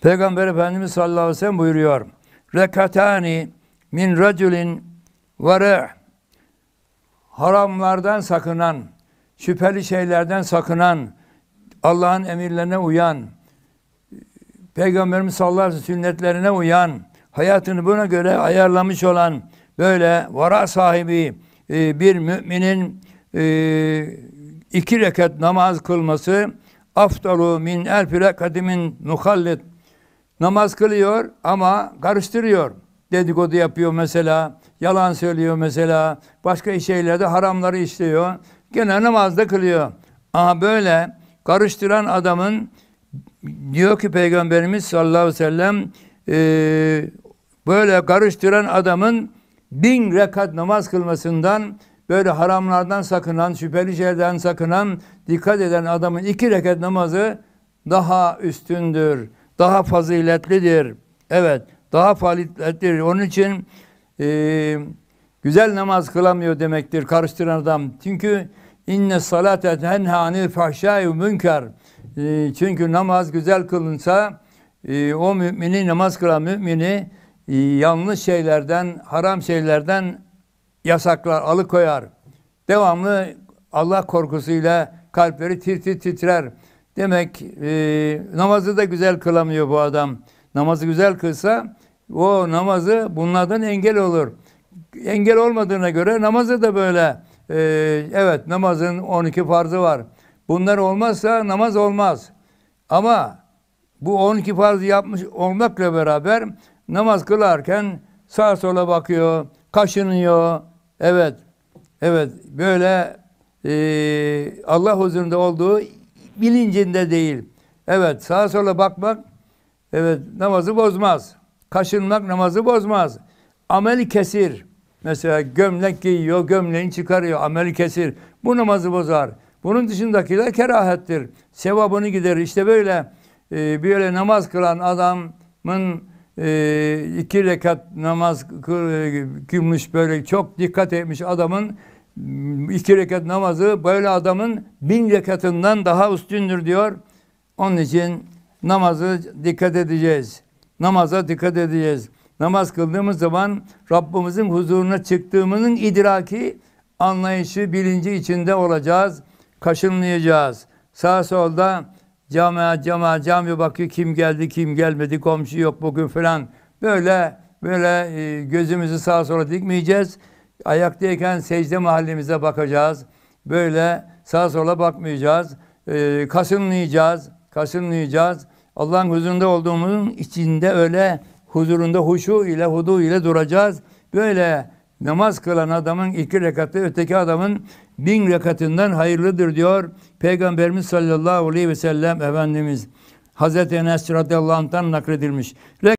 Peygamber Efendimiz sallallahu aleyhi ve sellem buyuruyor. Rekatani min racülin vere haramlardan sakınan, şüpheli şeylerden sakınan, Allah'ın emirlerine uyan, Peygamberimiz sallallahu aleyhi ve sellem sünnetlerine uyan, hayatını buna göre ayarlamış olan böyle vara sahibi e, bir müminin e, iki rekat namaz kılması aftalu min elfi rekatimin nuhallet Namaz kılıyor ama karıştırıyor. Dedikodu yapıyor mesela, yalan söylüyor mesela, başka şeylerde haramları işliyor. Gene namazda kılıyor. Aha böyle karıştıran adamın diyor ki Peygamberimiz sallallahu aleyhi ve sellem e, böyle karıştıran adamın bin rekat namaz kılmasından böyle haramlardan sakınan, şüpheli şeylerden sakınan, dikkat eden adamın iki rekat namazı daha üstündür daha faziletlidir. Evet, daha faziletlidir. Onun için e, güzel namaz kılamıyor demektir karıştıran adam. Çünkü inne salate tenha anil fahşai münker. E, çünkü namaz güzel kılınsa e, o mümini namaz kılan mümini e, yanlış şeylerden, haram şeylerden yasaklar, alıkoyar. Devamlı Allah korkusuyla kalpleri titri tir titrer. Demek e, namazı da güzel kılamıyor bu adam. Namazı güzel kılsa o namazı bunlardan engel olur. Engel olmadığına göre namazı da böyle e, evet namazın 12 farzı var. Bunlar olmazsa namaz olmaz. Ama bu 12 farzı yapmış olmakla beraber namaz kılarken sağa sola bakıyor, kaşınıyor. Evet, evet böyle e, Allah huzurunda olduğu bilincinde değil. Evet sağa sola bakmak evet namazı bozmaz. Kaşınmak namazı bozmaz. Ameli kesir. Mesela gömlek giyiyor, gömleğini çıkarıyor, ameli kesir. Bu namazı bozar. Bunun dışındakiler kerahettir. Sevabını gider. İşte böyle e, böyle namaz kılan adamın e, iki rekat namaz kılmış e, böyle çok dikkat etmiş adamın iki rekat namazı böyle adamın bin rekatından daha üstündür diyor. Onun için namazı dikkat edeceğiz. Namaza dikkat edeceğiz. Namaz kıldığımız zaman Rabbimizin huzuruna çıktığımızın idraki, anlayışı, bilinci içinde olacağız. kaşınmayacağız. Sağ solda camiye camiye cami bakıyor kim geldi kim gelmedi komşu yok bugün falan. Böyle böyle e, gözümüzü sağa sola dikmeyeceğiz. Ayaktayken secde mahallemize bakacağız. Böyle sağa sola bakmayacağız. E, kasınlayacağız. Kasınlayacağız. Allah'ın huzurunda olduğumuzun içinde öyle huzurunda huşu ile hudu ile duracağız. Böyle namaz kılan adamın iki rekatı öteki adamın bin rekatından hayırlıdır diyor Peygamberimiz sallallahu aleyhi ve sellem Efendimiz. Hazreti Enes radıyallahu anh'tan nakledilmiş.